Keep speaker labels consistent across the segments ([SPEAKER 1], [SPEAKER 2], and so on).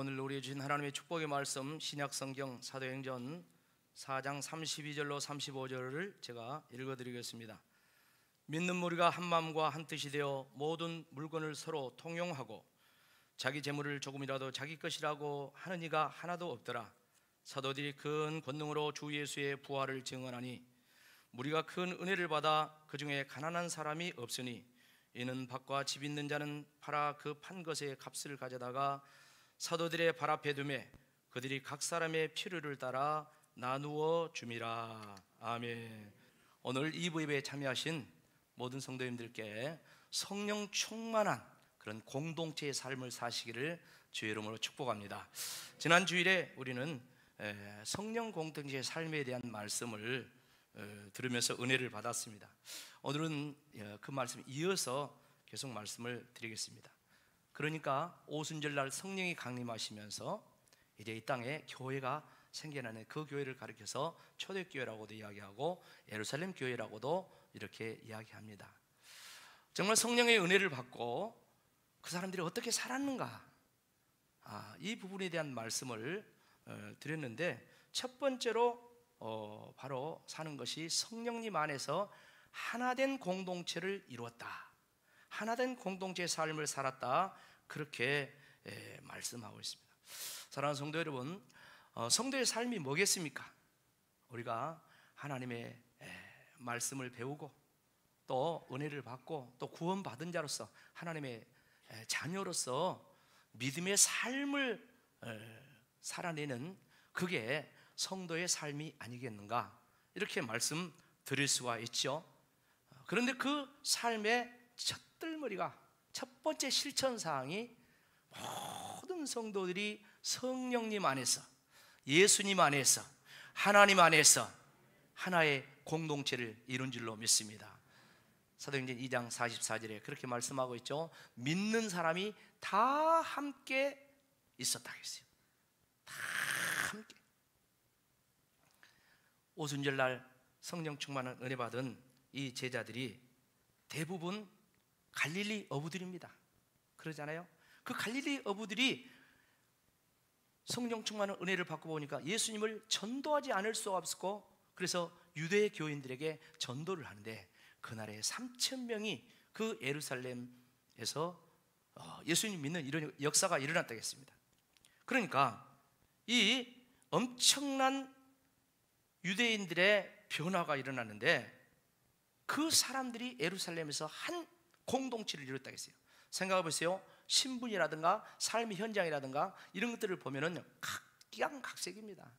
[SPEAKER 1] 오늘 우리에 주신 하나님의 축복의 말씀 신약 성경 사도행전 4장 32절로 35절을 제가 읽어 드리겠습니다. 믿는 무리가 한 마음과 한 뜻이 되어 모든 물건을 서로 통용하고 자기 재물을 조금이라도 자기 것이라고 하는 이가 하나도 없더라. 사도들이 큰 권능으로 주 예수의 부활을 증언하니 무리가 큰 은혜를 받아 그 중에 가난한 사람이 없으니 이는 밭과 집 있는 자는 팔아 그 판 것의 값을 가져다가 사도들의 발 앞에 둠에 그들이 각 사람의 필요를 따라 나누어 줌이라. 아멘. 오늘 이부 예배에 참여하신 모든 성도님들께 성령 충만한 그런 공동체의 삶을 사시기를 주의 이름으로 축복합니다. 지난 주일에 우리는 성령 공동체의 삶에 대한 말씀을 어, 들으면서 은혜를 받았습니다. 오늘은 어, 그 말씀 이어서 계속 말씀을 드리겠습니다. 그러니까 오순절날 성령이 강림하시면서 이제 이 땅에 교회가 생겨나는 그 교회를 가리켜서 초대교회라고도 이야기하고 예루살렘 교회라고도 이렇게 이야기합니다. 정말 성령의 은혜를 받고 그 사람들이 어떻게 살았는가 아, 이 부분에 대한 말씀을 어, 드렸는데 첫 번째로 어, 바로 사는 것이 성령님 안에서 하나된 공동체를 이루었다. 하나된 공동체의 삶을 살았다. 그렇게 예, 말씀하고 있습니다. 사랑하는 성도 여러분, 어, 성도의 삶이 뭐겠습니까? 우리가 하나님의 예, 말씀을 배우고 또 은혜를 받고 또 구원받은 자로서 하나님의 예, 자녀로서 믿음의 삶을 살아내는 그게 성도의 삶이 아니겠는가 이렇게 말씀 드릴 수가 있죠. 어, 그런데 그 삶의 첫들머리가 첫 번째 실천 사항이 모든 성도들이 성령님 안에서 예수님 안에서 하나님 안에서 하나의 공동체를 이룬 줄로 믿습니다. 사도행전 2장 44절에 그렇게 말씀하고 있죠. 믿는 사람이 다 함께 있었다 했어요. 다 함께. 오순절 날 성령 충만한 은혜 받은 이 제자들이 대부분 갈릴리 어부들입니다. 그러잖아요. 그 갈릴리 어부들이 성령 충만한 은혜를 받고 보니까 예수님을 전도하지 않을 수 없었고 그래서 유대 교인들에게 전도를 하는데 그날에 3천 명이 그 예루살렘에서 어, 예수님 믿는 이런 역사가 일어났다고 했습니다. 그러니까 이 엄청난 유대인들의 변화가 일어났는데 그 사람들이 예루살렘에서 한 공동체를 이뤘다 했어요. 생각해 보세요. 신분이라든가 삶의 현장이라든가 이런 것들을 보면은 각양각색입니다.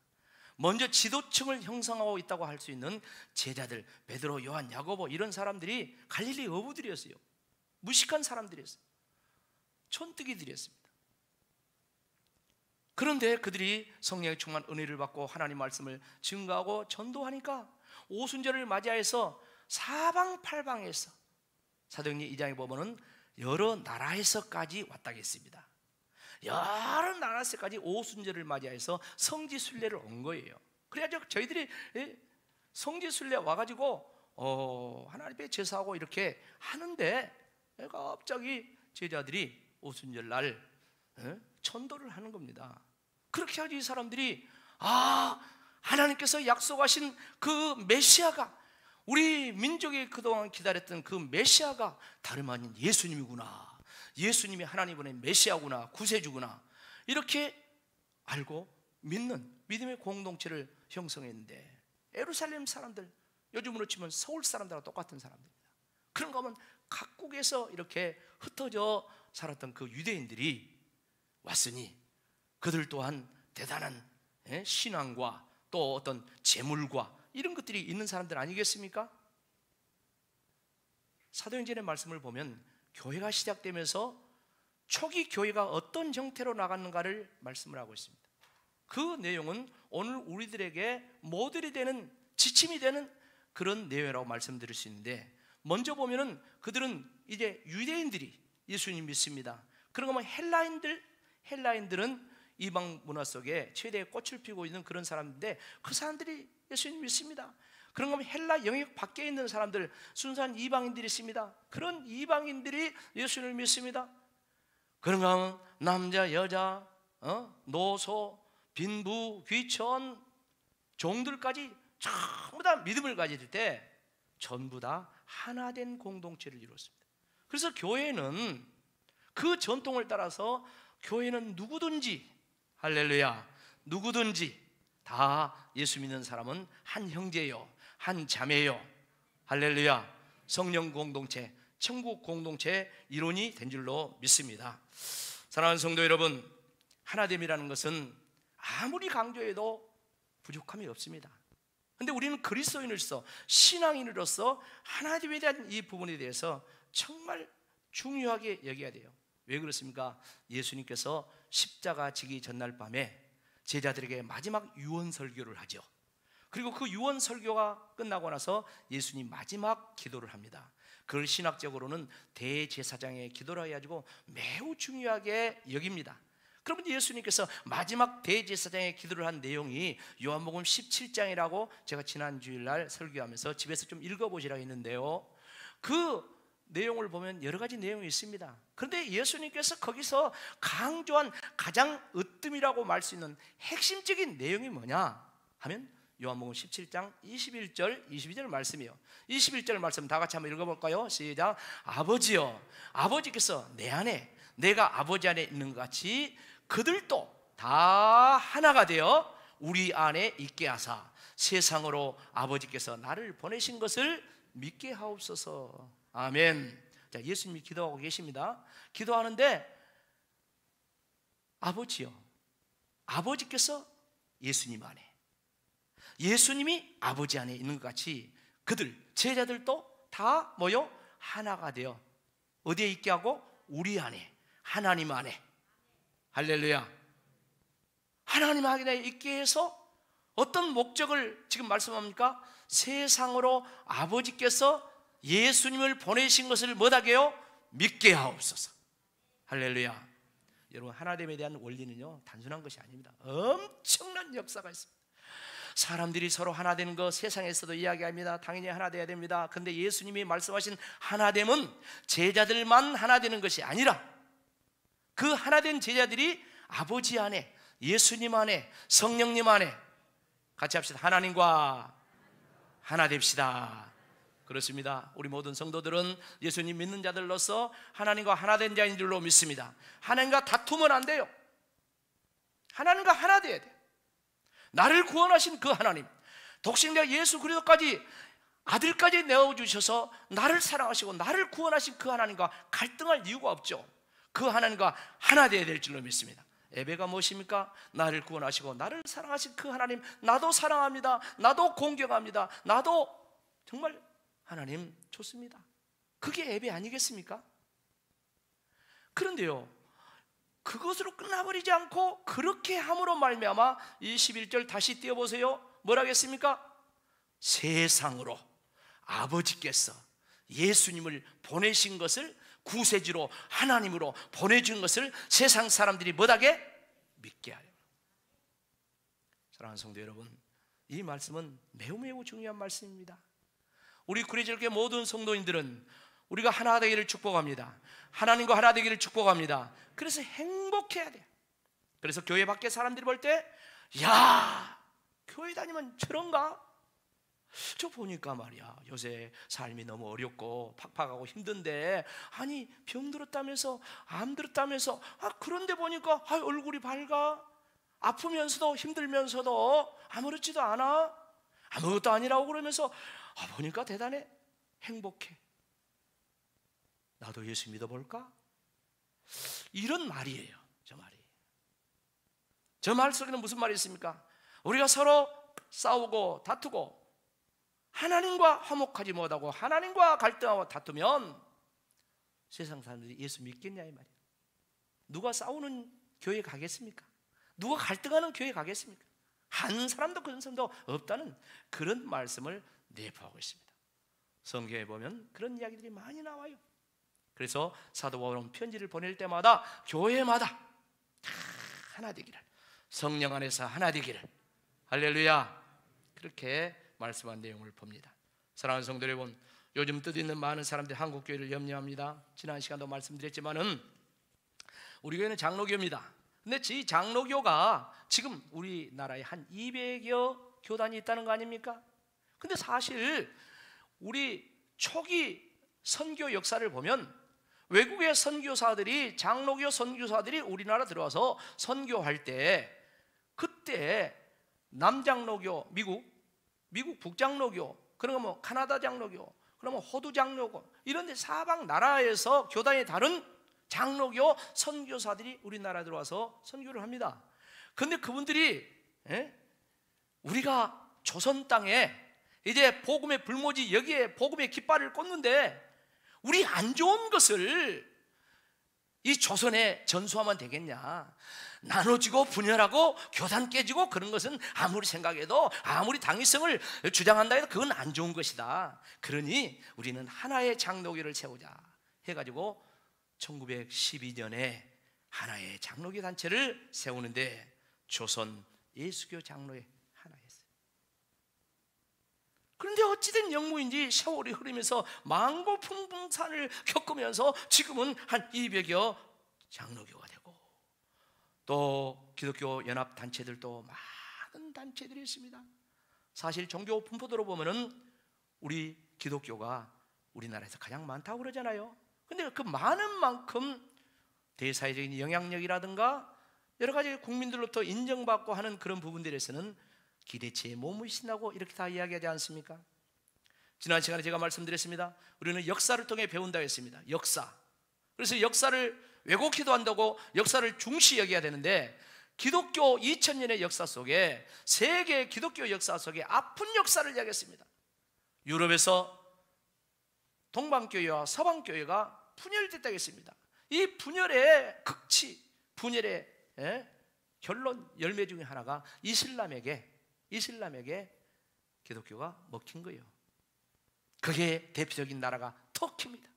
[SPEAKER 1] 먼저 지도층을 형성하고 있다고 할 수 있는 제자들 베드로, 요한, 야고보 이런 사람들이 갈릴리 어부들이었어요. 무식한 사람들이었어요. 촌뜨기들이었습니다. 그런데 그들이 성령의 충만 은혜를 받고 하나님 말씀을 증거하고 전도하니까 오순절을 맞이해서 사방팔방에서 사도행전 2장에 보면은 여러 나라에서까지 왔다 했습니다. 여러 나라에서까지 오순절을 맞이해서 성지 순례를 온 거예요. 그래가지고 저희들이 예, 성지 순례 와가지고 어, 하나님께 제사하고 이렇게 하는데 갑자기 제자들이 오순절 날 에? 예, 도를 하는 겁니다. 그렇게 하지 이 사람들이 아 하나님께서 약속하신 그 메시아가 우리 민족이 그동안 기다렸던 그 메시아가 다름 아닌 예수님이구나. 예수님이 하나님 보 메시아구나. 구세주구나. 이렇게 알고 믿는 믿음의 공동체를 형성했는데 에루살렘 사람들 요즘으로 치면 서울 사람들과 똑같은 사람들입니다. 그런가 하면 각국에서 이렇게 흩어져 살았던 그 유대인들이 왔으니 그들 또한 대단한 예, 신앙과 또 어떤 재물과 이런 것들이 있는 사람들 아니겠습니까? 사도행전의 말씀을 보면 교회가 시작되면서 초기 교회가 어떤 형태로 나갔는가를 말씀을 하고 있습니다. 그 내용은 오늘 우리들에게 모델이 되는 지침이 되는 그런 내용라고 말씀드릴 수 있는데 먼저 보면은 그들은 이제 유대인들이 예수님 믿습니다. 그런 거면 헬라인들 헬라인들은 이방 문화 속에 최대의 꽃을 피고 우 있는 그런 사람인데 그 사람들이 예수님 믿습니다. 그런 거면 헬라 영역 밖에 있는 사람들 순수한 이방인들이 있습니다. 그런 이방인들이 예수님을 믿습니다. 그런가 면 남자 여자 어? 노소 빈부 귀천 종들까지 전부 다 믿음을 가질 때 전부 다 하나 된 공동체를 이뤘습니다. 그래서 교회는 그 전통을 따라서 교회는 누구든지 할렐루야. 누구든지 다 예수 믿는 사람은 한 형제요, 한 자매요. 할렐루야. 성령 공동체, 천국 공동체 이론이 된 줄로 믿습니다. 사랑하는 성도 여러분, 하나됨이라는 것은 아무리 강조해도 부족함이 없습니다. 근데 우리는 그리스도인으로서 신앙인으로서 하나님에 대한 이 부분에 대해서 정말 중요하게 여겨야 돼요. 왜 그렇습니까? 예수님께서 십자가 지기 전날 밤에 제자들에게 마지막 유언 설교를 하죠. 그리고 그 유언 설교가 끝나고 나서 예수님 마지막 기도를 합니다. 그걸 신학적으로는 대제사장의 기도라 해가지고 매우 중요하게 여깁니다. 그러면 예수님께서 마지막 대제사장의 기도를 한 내용이 요한복음 17장이라고 제가 지난 주일날 설교하면서 집에서 좀 읽어보시라 고 했는데요. 그 내용을 보면 여러 가지 내용이 있습니다. 그런데 예수님께서 거기서 강조한 가장 으뜸이라고 말수 있는 핵심적인 내용이 뭐냐 하면 요한복음 17장 21절 22절 말씀이요. 21절 말씀 다 같이 한번 읽어 볼까요? 시작. 아버지요. 아버지께서 내 안에 내가 아버지 안에 있는 것 같이 그들도 다 하나가 되어 우리 안에 있게 하사 세상으로 아버지께서 나를 보내신 것을 믿게 하옵소서. 아멘. 자, 예수님이 기도하고 계십니다. 기도하는데 아버지요. 아버지께서 예수님 안에 예수님이 아버지 안에 있는 것 같이 그들 제자들도 다 모여 하나가 되어 어디에 있게 하고 우리 안에 하나님 안에 할렐루야 하나님 안에 있게 해서 어떤 목적을 지금 말씀합니까? 세상으로 아버지께서 예수님을 보내신 것을 못하게요? 믿게 하옵소서 할렐루야 여러분 하나님에 대한 원리는요 단순한 것이 아닙니다 엄청난 역사가 있습니다 사람들이 서로 하나 되는 거 세상에서도 이야기합니다 당연히 하나 돼야 됩니다 근데 예수님이 말씀하신 하나됨은 제자들만 하나 되는 것이 아니라 그 하나 된 제자들이 아버지 안에 예수님 안에 성령님 안에 같이 합시다 하나님과 하나 됩시다 그렇습니다. 우리 모든 성도들은 예수님 믿는 자들로서 하나님과 하나 된 자인 줄로 믿습니다. 하나님과 다투면 안 돼요. 하나님과 하나 돼야 돼 나를 구원하신 그 하나님, 독생자 예수 그리스도까지 아들까지 내어 주셔서 나를 사랑하시고 나를 구원하신 그 하나님과 갈등할 이유가 없죠. 그 하나님과 하나 되야될 줄로 믿습니다. 예배가 무엇입니까? 나를 구원하시고 나를 사랑하신 그 하나님 나도 사랑합니다. 나도 공경합니다. 나도 정말 하나님 좋습니다. 그게 예배 아니겠습니까? 그런데요. 그것으로 끝나버리지 않고 그렇게 함으로 말미암아 21절 다시 띄워보세요. 뭐라겠습니까? 세상으로 아버지께서 예수님을 보내신 것을 구세주로 하나님으로 보내준 것을 세상 사람들이 뭐다게 믿게 하려. 사랑하는 성도 여러분, 이 말씀은 매우 매우 중요한 말씀입니다. 우리 그리스도교 모든 성도인들은 우리가 하나 되기를 축복합니다. 하나님과 하나 되기를 축복합니다. 그래서 행복해야 돼. 그래서 교회 밖에 사람들이 볼 때, 야, 교회 다니면 저런가? 저 보니까 말이야, 요새 삶이 너무 어렵고 팍팍하고 힘든데, 아니, 병 들었다면서, 암 들었다면서, 아, 그런데 보니까, 아, 얼굴이 밝아. 아프면서도 힘들면서도 아무렇지도 않아. 아무것도 아니라고 그러면서 아, 보니까 대단해. 행복해. 나도 예수 믿어볼까? 이런 말이에요. 저 말이. 저말 속에는 무슨 말이 있습니까? 우리가 서로 싸우고 다투고 하나님과 화목하지 못하고 하나님과 갈등하고 다투면 세상 사람들이 예수 믿겠냐 이 말이에요. 누가 싸우는 교회 가겠습니까? 누가 갈등하는 교회 가겠습니까? 한 사람도 그런 사람도 없다는 그런 말씀을 내포하고 있습니다. 성경에 보면 그런 이야기들이 많이 나와요. 그래서 사도 바울은 편지를 보낼 때마다 교회마다 하나 되기를 성령 안에서 하나 되기를 할렐루야 그렇게 말씀한 내용을 봅니다. 사랑하는 성도 여러분, 요즘 뜻 있는 많은 사람들이 한국 교회를 염려합니다. 지난 시간도 말씀드렸지만은 우리 교회는 장로교입니다. 근데 이 장로교가 지금 우리나라에 한 200여 교단이 있다는 거 아닙니까? 근데 사실 우리 초기 선교 역사를 보면 외국의 선교사들이 장로교 선교사들이 우리나라 들어와서 선교할 때 그때 남장로교 미국 미국 북장로교 그런 거뭐 카나다 장로교 그러면 뭐 호두 장로교 이런 데 사방 나라에서 교단이 다른 장로교 선교사들이 우리나라 들어와서 선교를 합니다. 근데 그분들이 에? 예? 우리가 조선 땅에 이제 복음의 불모지 여기에 복음의 깃발을 꽂는데 우리 안 좋은 것을 이 조선에 전수하면 되겠냐? 나눠지고 분열하고 교단 깨지고 그런 것은 아무리 생각해도 아무리 당위성을 주장한다 해도 그건 안 좋은 것이다. 그러니 우리는 하나의 장로교를 세우자 해가지고 1912년에 하나의 장로교 단체를 세우는데 조선 예수교 장로회 그런데 어찌된 영무인지 세월이 흐르면서 망고 풍봉산을 겪으면서 지금은 한 200여 장로교가 되고 또 기독교 연합 단체들도 많은 단체들이 있습니다. 사실 종교 분포도로 보면은 우리 기독교가 우리나라에서 가장 많다고 그러잖아요. 근데 그 많은 만큼 대사회적인 영향력이라든가 여러 가지 국민들로부터 인정받고 하는 그런 부분들에서는 기대치에 몸을 신하고 이렇게 다 이야기하지 않습니까? 지난 시간에 제가 말씀드렸습니다. 우리는 역사를 통해 배운다 했습니다. 역사. 그래서 역사를 왜곡해도 한다고 역사를 중시 여겨야 되는데 기독교 2000년의 역사 속에 세계 기독교 역사 속에 아픈 역사를 이야기했습니다. 유럽에서 동방교회와 서방교회가 분열됐다고 했습니다. 이 분열의 극치, 분열의 예? 결론 열매 중에 하나가 이슬람에게 이슬람에게 기독교가 먹힌 거예요. 그게 대표적인 나라가 터키입니다.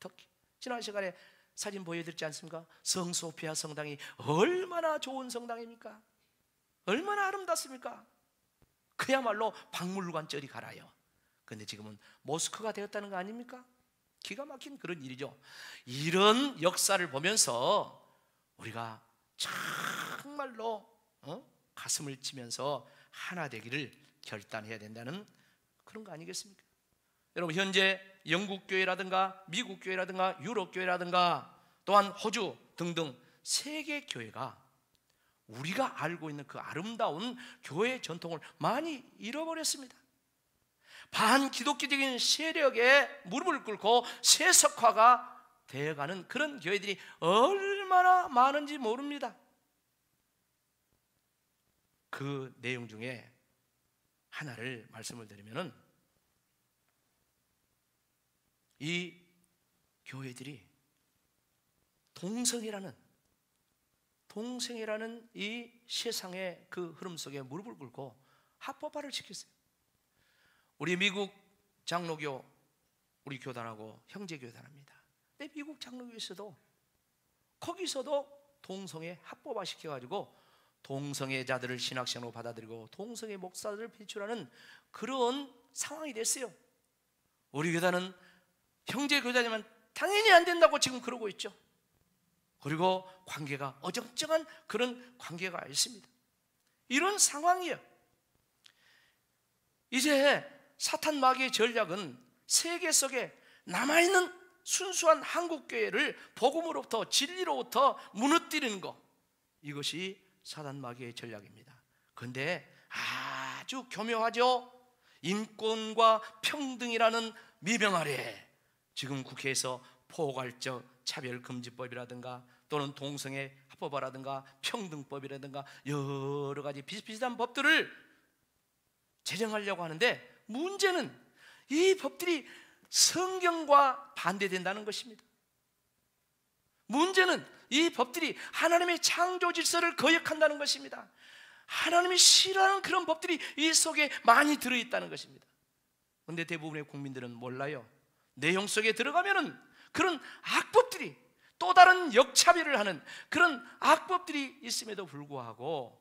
[SPEAKER 1] 터키. 지난 시간에 사진 보여드렸지 않습니까? 성소피아 성당이 얼마나 좋은 성당입니까? 얼마나 아름답습니까? 그야말로 박물관절이 갈아요. 근데 지금은 모스크가 되었다는 거 아닙니까? 기가 막힌 그런 일이죠. 이런 역사를 보면서 우리가 정말로 어? 가슴을 치면서 하나 되기를 결단해야 된다는 그런 거 아니겠습니까? 여러분 현재 영국 교회라든가 미국 교회라든가 유럽 교회라든가 또한 호주 등등 세계 교회가 우리가 알고 있는 그 아름다운 교회 전통을 많이 잃어버렸습니다. 반기독교적인 세력에 무릎을 꿇고 세속화가 되어가는 그런 교회들이 얼마나 많은지 모릅니다. 그 내용 중에 하나를 말씀을 드리면은 이 교회들이 동성이라는 동성이라는 이 세상의 그 흐름 속에 무릎을 꿇고 합법화를 시켰어요. 우리 미국 장로교 우리 교단하고 형제 교단합니다. 근데 미국 장로교에서도 거기서도 동성애 합법화 시켜가지고 동성애자들을 신학생으로 받아들이고 동성애 목사들을 배출하는 그런 상황이 됐어요. 우리 교단은 형제 교단이면 당연히 안 된다고 지금 그러고 있죠. 그리고 관계가 어정쩡한 그런 관계가 있습니다. 이런 상황이에요. 이제 사탄 마귀의 전략은 세계 속에 남아있는 순수한 한국교회를 복음으로부터 진리로부터 무너뜨리는 것. 이것이 사단 마귀의 전략입니다. 근데 아주 교묘하죠. 인권과 평등이라는 미명 아래 지금 국회에서 포괄적 차별금지법이라든가 또는 동성애 합법화라든가 평등법이라든가 여러 가지 비슷비슷한 법들을 제정하려고 하는데 문제는 이 법들이 성경과 반대된다는 것입니다. 문제는 이 법들이 하나님의 창조 질서를 거역한다는 것입니다. 하나님이 싫어하는 그런 법들이 이 속에 많이 들어있다는 것입니다. 근데 대부분의 국민들은 몰라요. 내용 속에 들어가면은 그런 악법들이 또 다른 역차별을 하는 그런 악법들이 있음에도 불구하고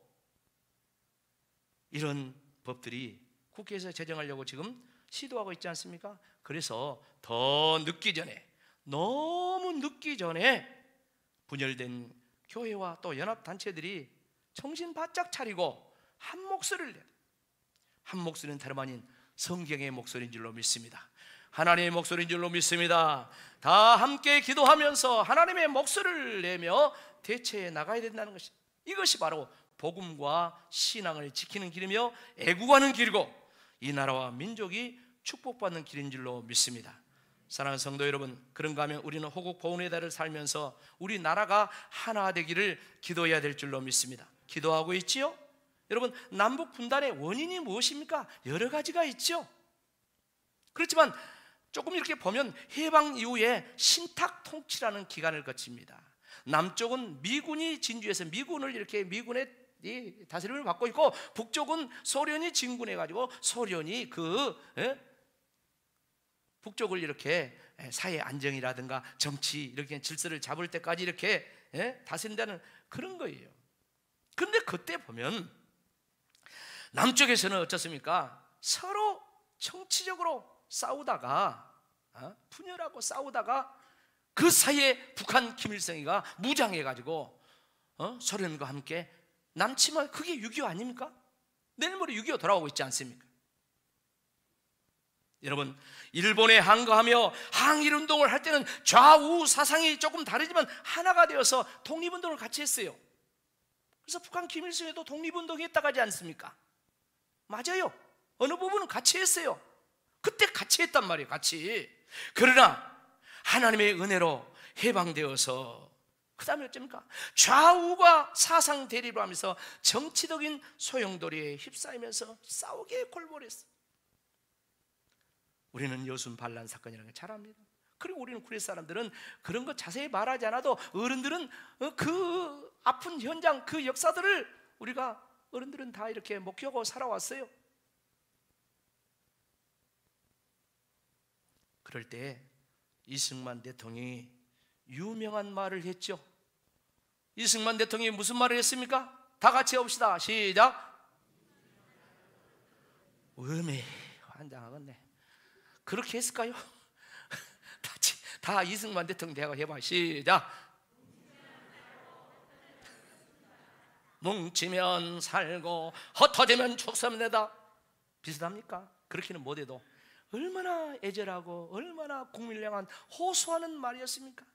[SPEAKER 1] 이런 법들이 국회에서 제정하려고 지금 시도하고 있지 않습니까? 그래서 더 늦기 전에 너무 늦기 전에 분열된 교회와 또 연합단체들이 정신 바짝 차리고 한 목소리를 내한 목소리는 다름 아닌 성경의 목소리인 줄로 믿습니다. 하나님의 목소리인 줄로 믿습니다. 다 함께 기도하면서 하나님의 목소리를 내며 대체해 나가야 된다는 것이 이것이 바로 복음과 신앙을 지키는 길이며 애국하는 길이고 이 나라와 민족이 축복받는 길인 줄로 믿습니다. 사랑하는 성도 여러분, 그런가 하면 우리는 호국 보훈의 달을 살면서 우리 나라가 하나 되기를 기도해야 될 줄로 믿습니다. 기도하고 있지요? 여러분, 남북 분단의 원인이 무엇입니까? 여러 가지가 있죠. 그렇지만 조금 이렇게 보면 해방 이후에 신탁 통치라는 기간을 거칩니다. 남쪽은 미군이 진주에서 미군을 이렇게 미군의 이 다스림을 받고 있고 북쪽은 소련이 진군해 가지고 소련이 그 에? 예? 북쪽을 이렇게 예, 사회 안정이라든가 정치 이렇게 질서를 잡을 때까지 이렇게 예, 다스린다는 그런 거예요. 그런데 그때 보면 남쪽에서는 어떻습니까? 서로 정치적으로 싸우다가 어, 분열하고 싸우다가 그 사이에 북한 김일성이가 무장해 가지고 어, 소련과 함께 남침한 그게 6.25 아닙니까? 내일 모레 6.25 돌아오고 있지 않습니까? 여러분 일본에 항거하며 항일운동을 할 때는 좌우 사상이 조금 다르지만 하나가 되어서 독립운동을 같이 했어요 그래서 북한 김일성에도 독립운동 이 했다고 하지 않습니까? 맞아요 어느 부분은 같이 했어요 그때 같이 했단 말이에요 같이 그러나 하나님의 은혜로 해방되어서 그 다음에 어쩝니까? 좌우가 사상 대립을 하면서 정치적인 소용돌이에 휩싸이면서 싸우게 골몰했어 요 우리는 여순 반란 사건이라는 걸 잘 압니다. 그리고 우리는 구레 사람들은 그런 거 자세히 말하지 않아도 어른들은 어, 그 아픈 현장 그 역사들을 우리가 어른들은 다 이렇게 목격하고 살아왔어요. 그럴 때 이승만 대통령이 유명한 말을 했죠. 이승만 대통령이 무슨 말을 했습니까? 다 같이 해봅시다. 시작. 음에 환장하겠네. 그렇게 했을까요? 다, 다 이승만 대통령 대화 해봐 시작 뭉치면 살고 흩어지면 죽습니다 비슷합니까? 그렇게는 못해도 얼마나 애절하고 얼마나 국민을 한 호소하는 말이었습니까?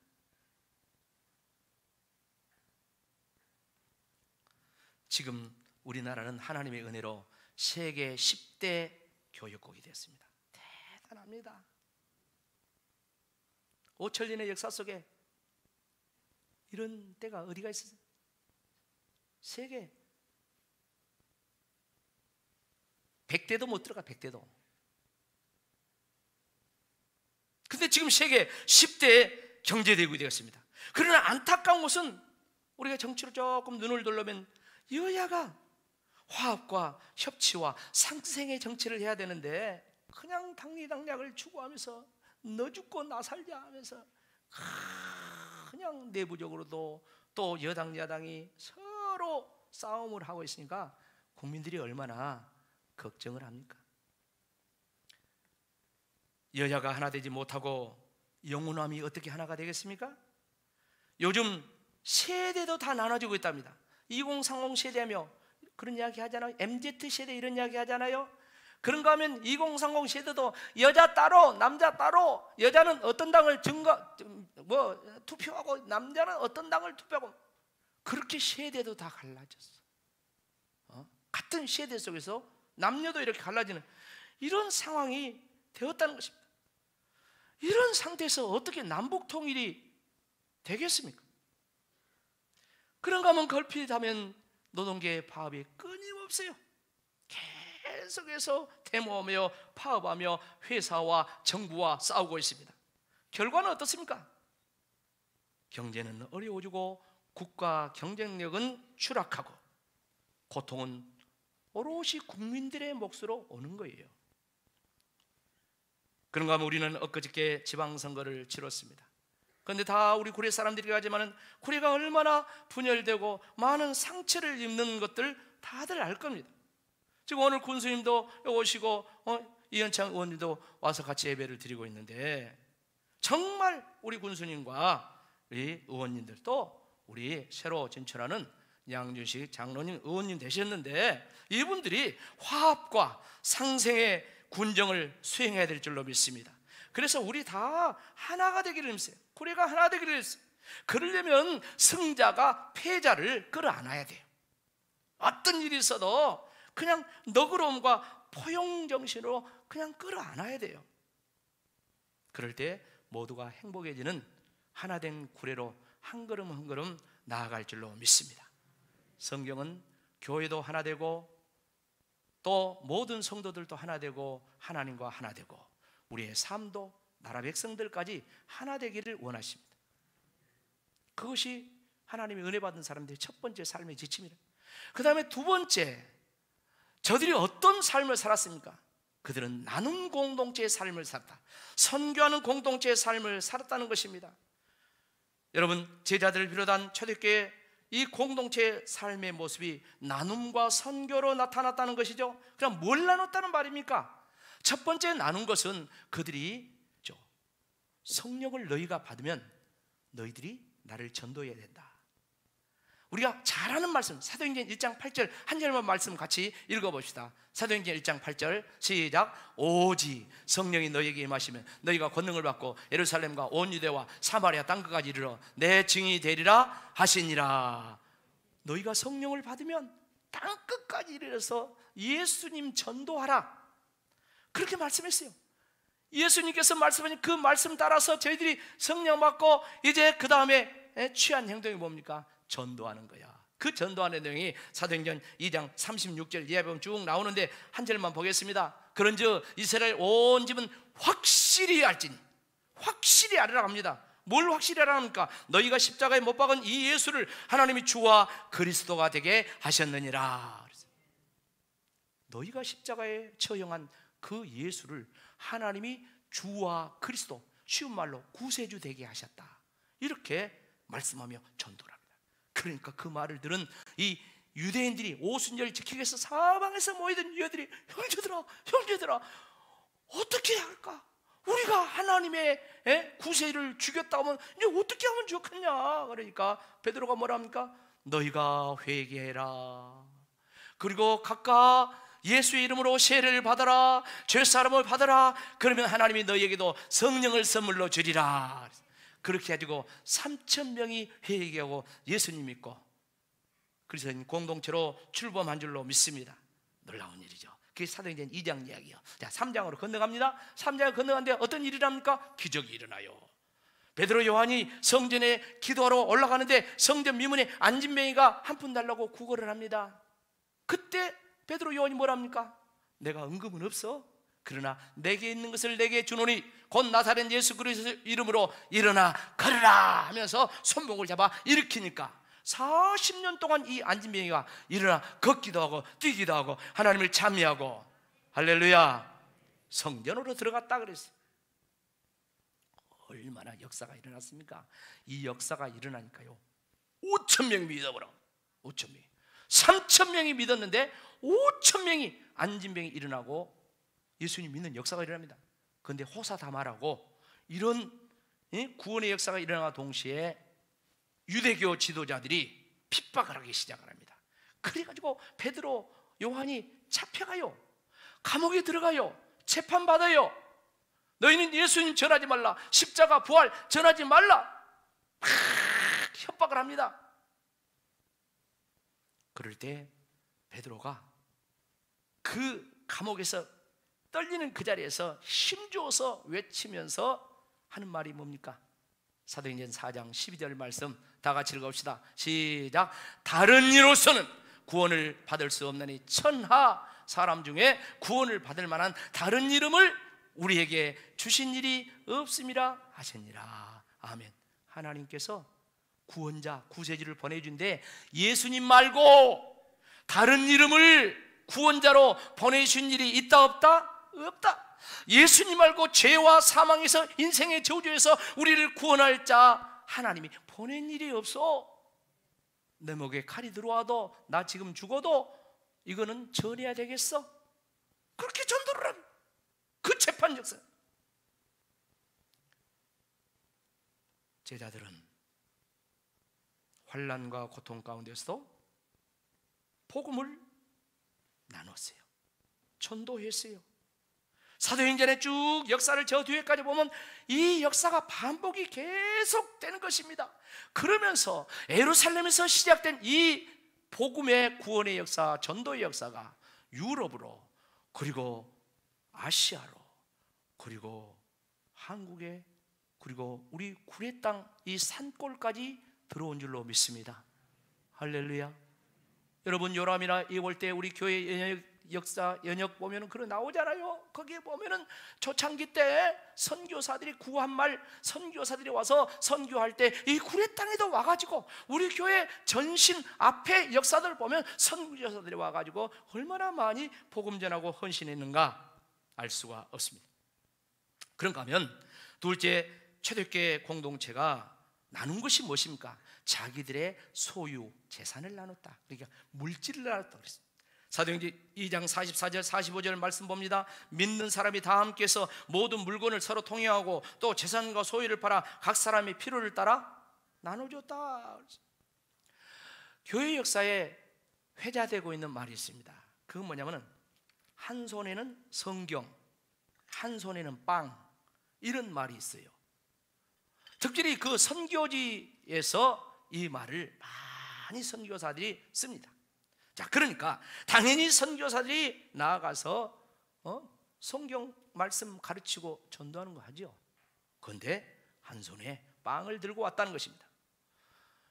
[SPEAKER 1] 지금 우리나라는 하나님의 은혜로 세계 10대 교육국이 되었습니다 나타납니다. 오천년의 역사 속에 이런 때가 어디가 있어요? 세계 100대도 못 들어가 100대도 근데 지금 세계 10대 경제대국이 되었습니다 그러나 안타까운 것은 우리가 정치로 조금 눈을 돌려면 여야가 화합과 협치와 상생의 정치를 해야 되는데 그냥 당리당략을 추구하면서 너 죽고 나 살자 하면서 그냥 내부적으로도 또 여당 야당이 서로 싸움을 하고 있으니까 국민들이 얼마나 걱정을 합니까? 여자가 하나 되지 못하고 영혼함이 어떻게 하나가 되겠습니까? 요즘 세대도 다 나눠지고 있답니다. 2030 세대며 그런 이야기 하잖아요. MZ 세대 이런 이야기 하잖아요. 그런가 하면 2030시대도 여자 따로 남자 따로 여자는 어떤 당을 증거 뭐 투표하고 남자는 어떤 당을 투표하고 그렇게 세대도 다 갈라졌어. 어? 같은 세대 속에서 남녀도 이렇게 갈라지는 이런 상황이 되었다는 것입니다. 이런 상태에서 어떻게 남북 통일이 되겠습니까? 그런가 하면 걸핏하면 노동계 파업이 끊임없어요. 계속해서 대모하며 파업하며 회사와 정부와 싸우고 있습니다. 결과는 어떻습니까? 경제는 어려워지고 국가 경쟁력은 추락하고 고통은 오롯이 국민들의 몫으로 오는 거예요. 그런가 하면 우리는 엊그저께 지방선거를 치렀습니다. 그런데 다 우리 구례 사람들이 하지만은 구례가 얼마나 분열되고 많은 상처를 입는 것들 다들 알 겁니다. 지금 오늘 군수님도 오시고 어? 이현창 의원님도 와서 같이 예배를 드리고 있는데 정말 우리 군수님과 우리 의원님들 도 우리 새로 진출하는 양준식 장로님 의원님 되셨는데 이분들이 화합과 상생의 군정을 수행해야 될 줄로 믿습니다. 그래서 우리 다 하나가 되기를 힘세요. 우리가 하나 되기를 힘어요 그러려면 승자가 패자를 끌어안아야 돼요. 어떤 일이 있어도 그냥 너그러움과 포용 정신으로 그냥 끌어안아야 돼요. 그럴 때 모두가 행복해지는 하나된 구례로 한 걸음 한 걸음 나아갈 줄로 믿습니다. 성경은 교회도 하나 되고 또 모든 성도들도 하나 되고 하나님과 하나 되고 우리의 삶도 나라 백성들까지 하나 되기를 원하십니다. 그것이 하나님의 은혜 받은 사람들의 첫 번째 삶의 지침이라. 그 다음에 두 번째 저들이 어떤 삶을 살았습니까? 그들은 나눔 공동체의 삶을 살았다. 선교하는 공동체의 삶을 살았다는 것입니다. 여러분, 제자들을 비롯한 초대교회 이 공동체의 삶의 모습이 나눔과 선교로 나타났다는 것이죠. 그럼 뭘 나눴다는 말입니까? 첫 번째 나눈 것은 그들이 성령을 너희가 받으면 너희들이 나를 전도해야 된다. 우리가 잘 아는 말씀 사도행전 1장 8절 한 절만 말씀 같이 읽어봅시다 사도행전 1장 8절 시작 오직 성령이 너에게 임하시면 너희가 권능을 받고 예루살렘과 온 유대와 사마리아 땅끝까지 이르러 내 증인이 되리라 하시니라 너희가 성령을 받으면 땅끝까지 이르러서 예수님 전도하라 그렇게 말씀했어요 예수님께서 말씀하신 그 말씀 따라서 저희들이 성령 받고 이제 그 다음에 취한 행동이 뭡니까? 전도하는 거야. 그 전도하는 내용이 사도행전 2장 36절 이하에 보면 쭉 나오는데 한 절만 보겠습니다. 그런즉 이스라엘 온 집은 확실히 알지니 확실히 알으라 합니다. 뭘 확실히 알아 합니까? 너희가 십자가에 못 박은 이 예수를 하나님이 주와 그리스도가 되게 하셨느니라. 너희가 십자가에 처형한 그 예수를 하나님이 주와 그리스도 쉬운 말로 구세주 되게 하셨다. 이렇게 말씀하며 전도라. 그러니까 그 말을 들은 이 유대인들이 오순절 지키기 위해서 사방에서 모이던 유대들이 형제들아 형제들아 어떻게 해야 할까? 우리가 하나님의 구세를 죽였다 하면 이제 어떻게 하면 좋겠냐? 그러니까 베드로가 뭐라 합니까? 너희가 회개해라. 그리고 각각 예수의 이름으로 세례를 받아라. 죄 사람을 받아라. 그러면 하나님이 너희에게도 성령을 선물로 주리라. 그렇게 해가지고 3천 명이 회개하고 예수님 믿고 그래서 공동체로 출범한 줄로 믿습니다. 놀라운 일이죠. 그게 사도행전 2장 이야기예요. 자, 3장으로 건너갑니다. 3장을 건너간는데 어떤 일이 랍니까 기적이 일어나요. 베드로 요한이 성전에 기도하러 올라가는데 성전 미문에 앉은 맹이가 한 푼 달라고 구걸을 합니다. 그때 베드로 요한이 뭐랍니까? 내가 응급은 없어. 그러나 내게 있는 것을 내게 주노니 곧 나사렛 예수 그리스도 이름으로 일어나 걸으라 하면서 손목을 잡아 일으키니까 40년 동안 이 안진병이가 일어나 걷기도 하고 뛰기도 하고 하나님을 찬미하고 할렐루야 성전으로 들어갔다 그랬어요 얼마나 역사가 일어났습니까? 이 역사가 일어나니까요 5천 명이 믿어버려 5천 명 3천 명이 믿었는데 5천 명이 안진병이 일어나고 예수님 믿는 역사가 일어납니다. 그런데 호사다마라고 이런 예, 구원의 역사가 일어나 동시에 유대교 지도자들이 핍박을 하기 시작을 합니다. 그래가지고 베드로, 요한이 잡혀가요. 감옥에 들어가요. 재판받아요. 너희는 예수님 전하지 말라. 십자가 부활 전하지 말라. 막 협박을 합니다. 그럴 때 베드로가 그 감옥에서 떨리는 그 자리에서 힘줘서 외치면서 하는 말이 뭡니까? 사도행전 4장 12절 말씀 다 같이 읽읍시다. 시작. 다른 이로서는 구원을 받을 수 없느니 천하 사람 중에 구원을 받을 만한 다른 이름을 우리에게 주신 일이 없음이라 하시니라. 아멘. 하나님께서 구원자 구세주를 보내준데 예수님 말고 다른 이름을 구원자로 보내신 일이 있다 없다? 없다. 예수님 말고 죄와 사망에서 인생의 저주에서 우리를 구원할 자 하나님이 보낸 일이 없어. 내 목에 칼이 들어와도 나 지금 죽어도 이거는 전해야 되겠어. 그렇게 전도를 하는 그 재판 역사. 제자들은 환란과 고통 가운데서도 복음을 나눴어요. 전도했어요. 사도행전에 쭉 역사를 저 뒤에까지 보면 이 역사가 반복이 계속되는 것입니다. 그러면서 에루살렘에서 시작된 이 복음의 구원의 역사, 전도의 역사가 유럽으로 그리고 아시아로 그리고 한국에 그리고 우리 구례 땅 이 산골까지 들어온 줄로 믿습니다. 할렐루야. 여러분 요람이나 이월 때 우리 교회 역사 연역 보면은 그런 나오잖아요. 거기에 보면은 초창기 때 선교사들이 구한 말 선교사들이 와서 선교할 때 이구례 땅에도 와가지고 우리 교회 전신 앞에 역사들 보면 선교사들이 와가지고 얼마나 많이 복음 전하고 헌신했는가 알 수가 없습니다. 그런가 하면 둘째 최대교회 공동체가 나눈 것이 무엇입니까? 자기들의 소유 재산을 나눴다. 그러니까 물질을 나눴다 그랬어요. 사도행전 2장 44절 45절 말씀 봅니다. 믿는 사람이 다 함께서 모든 물건을 서로 통용하고 또 재산과 소유를 팔아 각 사람의 필요를 따라 나눠줬다. 교회 역사에 회자되고 있는 말이 있습니다. 그 뭐냐면은 한 손에는 성경, 한 손에는 빵 이런 말이 있어요. 특별히 그 선교지에서 이 말을 많이 선교사들이 씁니다. 자, 그러니까 당연히 선교사들이 나아가서 어? 성경 말씀 가르치고 전도하는 거 하죠. 그런데 한 손에 빵을 들고 왔다는 것입니다.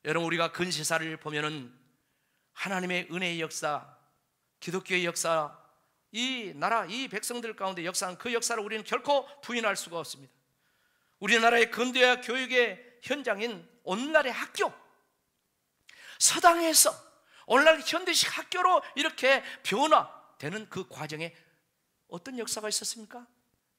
[SPEAKER 1] 여러분 우리가 근시사를 보면은 하나님의 은혜의 역사, 기독교의 역사, 이 나라, 이 백성들 가운데 역사한 그 역사를 우리는 결코 부인할 수가 없습니다. 우리나라의 근대화 교육의 현장인 오늘날의 학교, 서당에서 오늘날 현대식 학교로 이렇게 변화되는 그 과정에 어떤 역사가 있었습니까?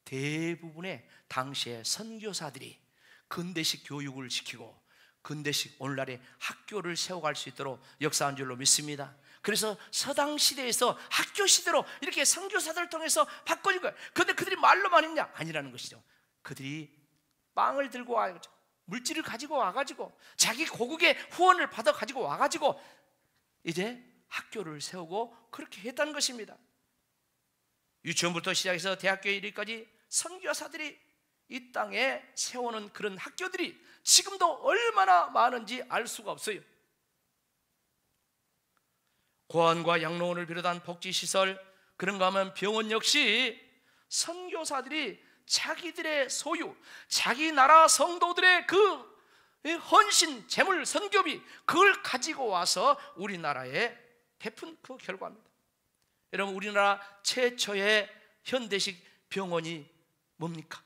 [SPEAKER 1] 대부분의 당시의 선교사들이 근대식 교육을 시키고 근대식 오늘날의 학교를 세워갈 수 있도록 역사한 줄로 믿습니다. 그래서 서당 시대에서 학교 시대로 이렇게 선교사들을 통해서 바꿔준 거예요. 그런데 그들이 말로만 했냐? 아니라는 것이죠. 그들이 빵을 들고 와요. 물질을 가지고 와가지고 자기 고국의 후원을 받아 가지고 와가지고 이제 학교를 세우고 그렇게 했다는 것입니다. 유치원부터 시작해서 대학교 일까지 선교사들이 이 땅에 세우는 그런 학교들이 지금도 얼마나 많은지 알 수가 없어요. 고안과 양로원을 비롯한 복지시설, 그런가 하면 병원 역시 선교사들이 자기들의 소유, 자기 나라 성도들의 그 헌신, 재물, 선교비 그걸 가지고 와서 우리나라에 베푼 그 결과입니다. 여러분 우리나라 최초의 현대식 병원이 뭡니까?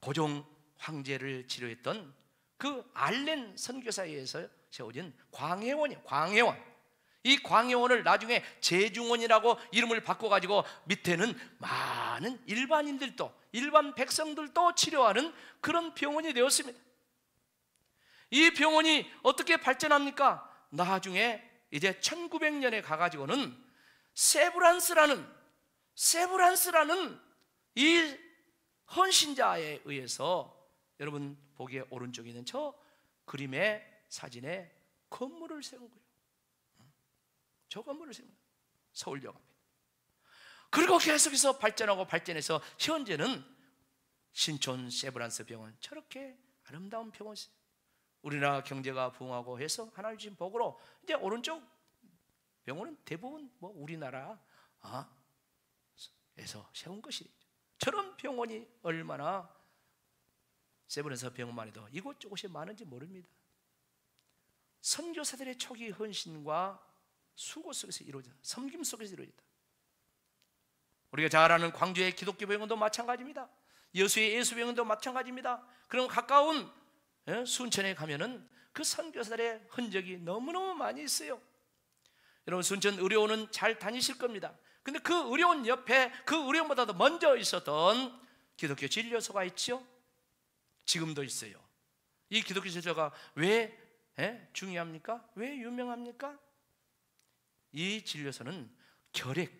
[SPEAKER 1] 고종 황제를 치료했던 그 알렌 선교사에 의해서 세워진 광해원이에요. 광해원. 이 광해원을 나중에 제중원이라고 이름을 바꿔가지고 밑에는 많은 일반인들도 일반 백성들도 치료하는 그런 병원이 되었습니다. 이 병원이 어떻게 발전합니까? 나중에 이제 1900년에 가가지고는 세브란스라는 세브란스라는 이 헌신자에 의해서 여러분 보기에 오른쪽에 있는 저 그림의 사진에 건물을 세운 거예요. 저 건물을 세운 거예요. 서울역 앞에. 그리고 계속해서 발전하고 발전해서 현재는 신촌 세브란스 병원 저렇게 아름다운 병원이 우리나라 경제가 부흥하고 해서 하나님 주신 복으로 이제 오른쪽 병원은 대부분 뭐 우리나라에서 아, 세운 것이죠. 저런 병원이 얼마나 세븐에서 병원만 해도 이곳저곳이 많은지 모릅니다. 선교사들의 초기 헌신과 수고 속에서 이루어져, 섬김 속에서 이루어졌다. 우리가 잘 아는 광주의 기독교 병원도 마찬가지입니다. 여수의 예수병원도 마찬가지입니다. 그럼 가까운 예? 순천에 가면은 그 선교사들의 흔적이 너무너무 많이 있어요. 여러분 순천 의료원은 잘 다니실 겁니다. 근데 그 의료원 옆에 그 의료원보다도 먼저 있었던 기독교 진료소가 있죠. 지금도 있어요. 이 기독교 진료소가 왜 에? 예? 중요합니까? 왜 유명합니까? 이 진료소는 결핵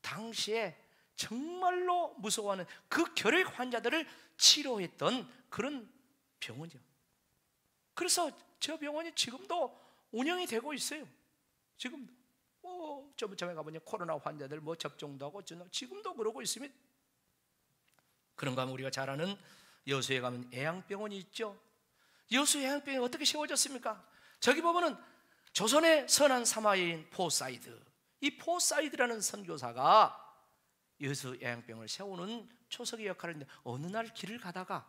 [SPEAKER 1] 당시에 정말로 무서워하는 그 결핵 환자들을 치료했던 그런 병원이요. 그래서 저 병원이 지금도 운영이 되고 있어요. 지금도. 어, 저 처음에 가보니 코로나 환자들 뭐 접종도 하고 지금도 그러고 있습니다. 그런가 하면 우리가 잘 아는 여수에 가면 애양병원이 있죠. 여수 애양병원이 어떻게 세워졌습니까? 저기 보면은 조선의 선한 사마인 포사이드. 이 포사이드라는 선교사가 여수 애양병을 세우는 초석의 역할을 했는데 어느 날 길을 가다가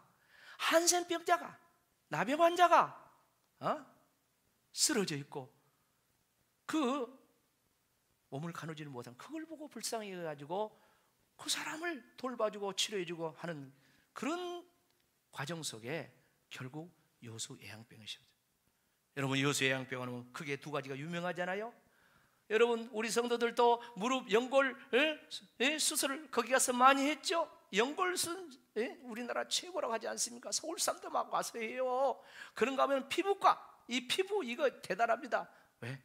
[SPEAKER 1] 한센병자가 나병 환자가 어? 쓰러져 있고 그 몸을 가누지는 못한 그걸 보고 불쌍해가지고 그 사람을 돌봐주고 치료해주고 하는 그런 과정 속에 결국 요수 예양병이니다 여러분 요수 예양병은 뭐 크게 두 가지가 유명하잖아요. 여러분 우리 성도들도 무릎 연골 어? 예? 수술을 거기 가서 많이 했죠. 연골순 예? 우리나라 최고라고 하지 않습니까? 서울 사람들 막 와서 해요. 그런가 하면 피부과 이 피부 이거 대단합니다. 왜?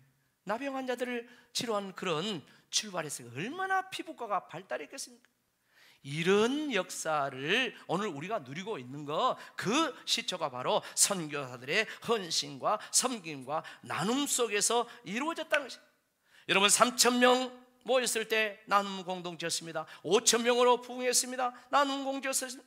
[SPEAKER 1] 나병 환자들을 치료한 그런 출발했으 얼마나 피부과가 발달했겠습니까? 이런 역사를 오늘 우리가 누리고 있는 거 그 시초가 바로 선교사들의 헌신과 섬김과 나눔 속에서 이루어졌다는 것입니다. 여러분 3천 명 모였을 때 나눔 공동체였습니다. 5천 명으로 부흥했습니다. 나눔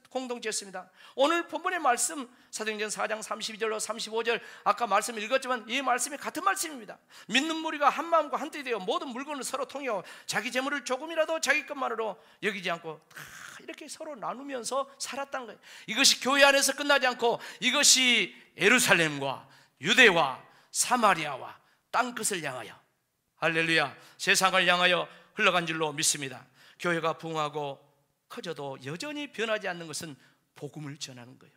[SPEAKER 1] 공동체였습니다. 오늘 본문의 말씀 사도행전 4장 32절로 35절 아까 말씀 읽었지만 이 말씀이 같은 말씀입니다. 믿는 무리가 한 마음과 한 뜻이 되어 모든 물건을 서로 통해 자기 재물을 조금이라도 자기 것만으로 여기지 않고 다 이렇게 서로 나누면서 살았다는 거예요. 이것이 교회 안에서 끝나지 않고 이것이 예루살렘과 유대와 사마리아와 땅 끝을 향하여 할렐루야. 세상을 향하여 흘러간 줄로 믿습니다. 교회가 부흥하고 커져도 여전히 변하지 않는 것은 복음을 전하는 거예요.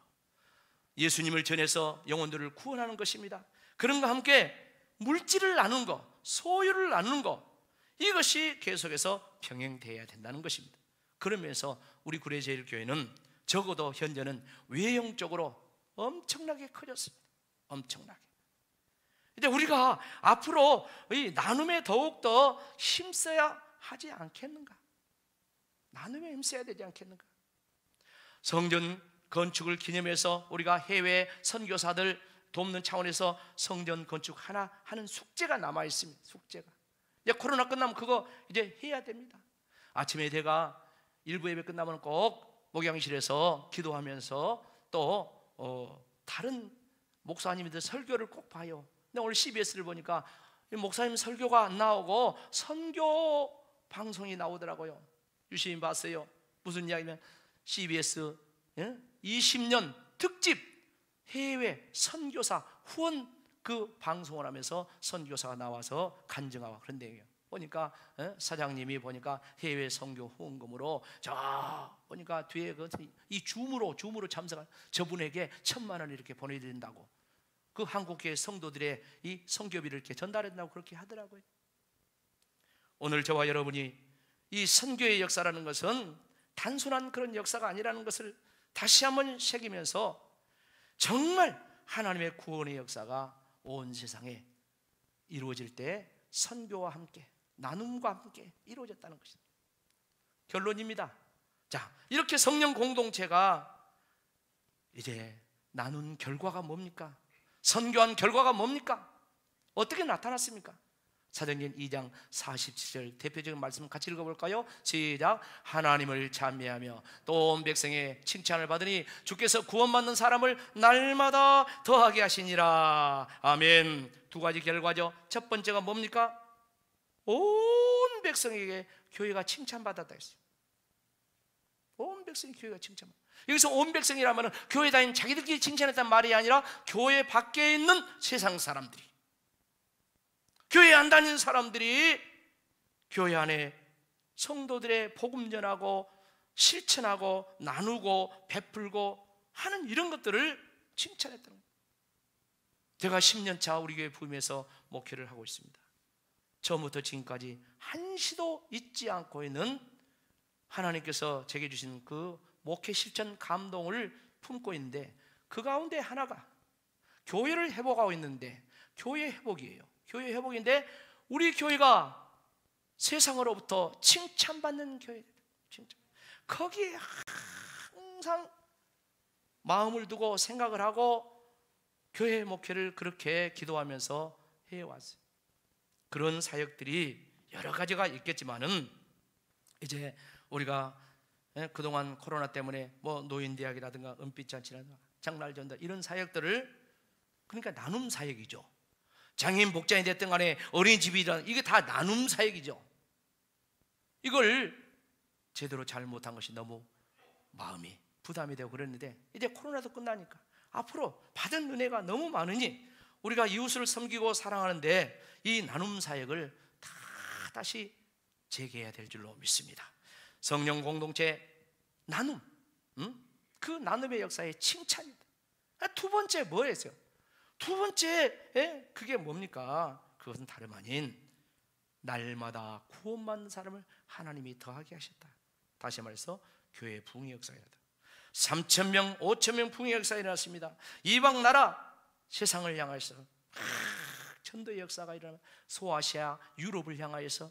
[SPEAKER 1] 예수님을 전해서 영혼들을 구원하는 것입니다. 그런과 함께 물질을 나누는 것, 소유를 나누는 것, 이것이 계속해서 병행돼야 된다는 것입니다. 그러면서 우리 구례제일교회는 적어도 현재는 외형적으로 엄청나게 커졌습니다. 엄청나게. 이제 우리가 앞으로 이 나눔에 더욱더 힘써야 하지 않겠는가? 나눔에 힘써야 되지 않겠는가? 성전 건축을 기념해서 우리가 해외 선교사들 돕는 차원에서 성전 건축 하나 하는 숙제가 남아 있습니다. 숙제가. 이제 코로나 끝나면 그거 이제 해야 됩니다. 아침에 제가 일부 예배 끝나면 꼭 목양실에서 기도하면서 또 어, 다른 목사님들 설교를 꼭 봐요. 근데 오늘 CBS를 보니까 목사님 설교가 안 나오고 선교 방송이 나오더라고요. 유시민 봤어요. 무슨 이야기면 냐 CBS 20년 예? 특집 해외 선교사 후원 그 방송을 하면서 선교사가 나와서 간증하고 그런 내용이에요. 보니까 예? 사장님이 보니까 해외 선교 후원금으로 저 보니까 뒤에 그이 줌으로 줌으로 참석한 저분에게 천만 원 이렇게 보내드린다고 그 한국교회 성도들의 이 성교비를 이렇게 전달했다고 그렇게 하더라고요. 오늘 저와 여러분이 이 선교의 역사라는 것은 단순한 그런 역사가 아니라는 것을 다시 한번 새기면서 정말 하나님의 구원의 역사가 온 세상에 이루어질 때 선교와 함께 나눔과 함께 이루어졌다는 것입니다. 결론입니다. 자, 이렇게 성령 공동체가 이제 나눈 결과가 뭡니까? 선교한 결과가 뭡니까? 어떻게 나타났습니까? 사도전 2장 47절 대표적인 말씀 같이 읽어볼까요? 시작 하나님을 찬미하며 또온 백성의 칭찬을 받으니 주께서 구원받는 사람을 날마다 더하게 하시니라 아멘 두 가지 결과죠 첫 번째가 뭡니까? 온 백성에게 교회가 칭찬받았다 했어요 온 백성이 교회가 칭찬받았다 여기서 온 백성이라면 교회 다닌 자기들끼리 칭찬했단 말이 아니라 교회 밖에 있는 세상 사람들이 교회 안 다닌 사람들이 교회 안에 성도들의 복음 전하고 실천하고 나누고 베풀고 하는 이런 것들을 칭찬했던 거예요. 제가 10년 차 우리 교회 부임에서 목회를 하고 있습니다. 처음부터 지금까지 한시도 잊지 않고 있는 하나님께서 제게 주신 그 목회 실천 감동을 품고 있는데 그 가운데 하나가 교회를 회복하고 있는데 교회 회복이에요. 교회 회복인데 우리 교회가 세상으로부터 칭찬받는 교회. 칭찬. 거기에 항상 마음을 두고 생각을 하고 교회 목회를 그렇게 기도하면서 해왔어요. 그런 사역들이 여러 가지가 있겠지만은 이제 우리가 예, 그동안 코로나 때문에 뭐 노인 대학이라든가 은빛 잔치라든가 장날 전달 이런 사역들을 그러니까 나눔 사역이죠. 장애인 복장이 됐든 간에 어린이집이든 이게 다 나눔 사역이죠. 이걸 제대로 잘 못한 것이 너무 마음이 부담이 되고 그랬는데 이제 코로나도 끝나니까 앞으로 받은 은혜가 너무 많으니 우리가 이웃을 섬기고 사랑하는데 이 나눔 사역을 다 다시 재개해야 될 줄로 믿습니다. 성령 공동체 나눔, 음? 그 나눔의 역사의 칭찬이다. 아, 두 번째 뭐였요두 번째 예, 그게 뭡니까? 그것은 다름 아닌 날마다 구원받는 사람을 하나님이 더하게 하셨다. 다시 말해서 교회 붕의 역사이다. 3천 명, 5천 명 붕의 역사 일어났습니다. 이방 나라 세상을 향해서 전도의 역사가 일어나 소아시아 유럽을 향하여서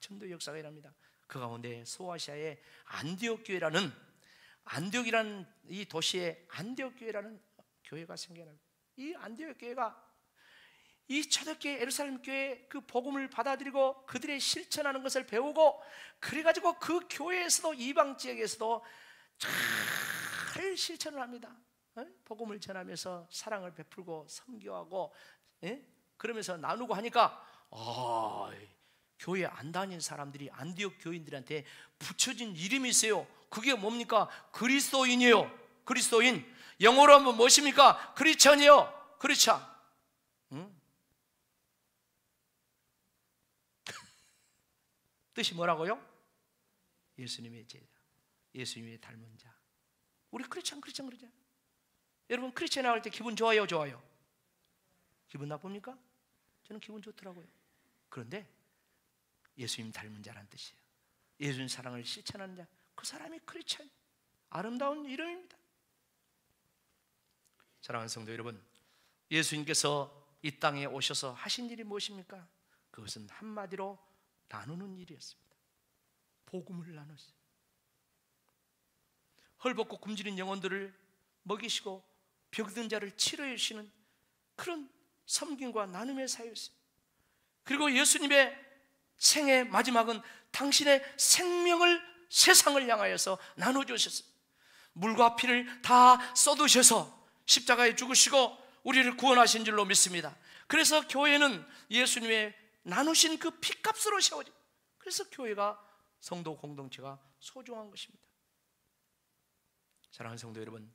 [SPEAKER 1] 전도의 역사가 일어납니다. 그 가운데 소아시아의 안디옥 교회라는 안디옥이라는 이 도시에 안디옥 교회라는 교회가 생겨나고 이 안디옥 교회가 이 초대교회 에루살렘 교회 그 복음을 받아들이고 그들의 실천하는 것을 배우고 그래 가지고 그 교회에서도 이방 지역에서도 잘 실천을 합니다. 어? 복음을 전하면서 사랑을 베풀고 섬겨하고 예? 그러면서 나누고 하니까 아, 교회 안 다닌 사람들이 안디옥 교인들한테 붙여진 이름이 있어요. 그게 뭡니까? 그리스도인이요 그리스도인. 영어로 하면 무엇입니까? 크리천이요크리천 응? 뜻이 뭐라고요? 예수님의 제자. 예수님의 닮은 자. 우리 크리천크리천 그러자. 여러분 크리천 나올 때 기분 좋아요, 좋아요. 기분 나쁩니까? 저는 기분 좋더라고요. 그런데 예수님 닮은 자란 뜻이에요. 예수님 사랑을 실천하는 자, 그 사람이 크리스천 아름다운 이름입니다. 사랑하는 성도 여러분, 예수님께서 이 땅에 오셔서 하신 일이 무엇입니까? 그것은 한마디로 나누는 일이었습니다. 복음을 나누세요. 헐벗고 굶주린 영혼들을 먹이시고 병든 자를 치료해 주시는 그런 섬김과 나눔의 사였어요 그리고 예수님의 생의 마지막은 당신의 생명을 세상을 향하여서 나눠주셨어요. 물과 피를 다 쏟으셔서 십자가에 죽으시고 우리를 구원하신 줄로 믿습니다. 그래서 교회는 예수님의 나누신 그 피값으로 세워진 그래서 교회가 성도 공동체가 소중한 것입니다. 사랑하는 성도 여러분,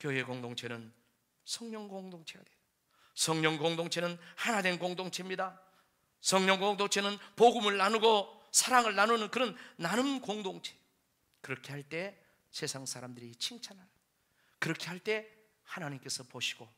[SPEAKER 1] 교회 공동체는 성령 공동체가 돼요. 성령 공동체는 하나 된 공동체입니다. 성령 공동체는 복음을 나누고 사랑을 나누는 그런 나눔 공동체. 그렇게 할 때 세상 사람들이 칭찬을 그렇게 할 때 하나님께서 보시고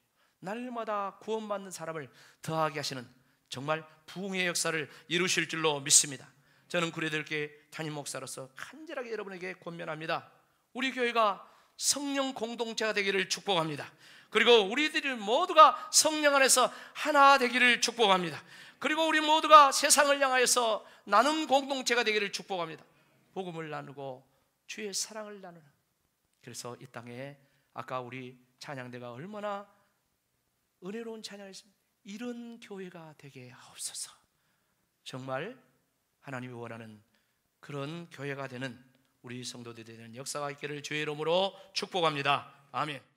[SPEAKER 1] 날마다 구원받는 사람을 더하게 하시는 정말 부흥의 역사를 이루실 줄로 믿습니다. 저는 그리들께 담임 목사로서 간절하게 여러분에게 권면합니다. 우리 교회가 성령 공동체가 되기를 축복합니다. 그리고 우리들 모두가 성령 안에서 하나 되기를 축복합니다. 그리고 우리 모두가 세상을 향하여서 나눔 공동체가 되기를 축복합니다. 복음을 나누고 주의 사랑을 나누는 그래서 이 땅에 아까 우리 찬양대가 얼마나 은혜로운 찬양이습니다 이런 교회가 되게 하옵소서. 정말 하나님이 원하는 그런 교회가 되는 우리 성도들이 되는 역사가 있기를 주의 이름으로 축복합니다. 아멘.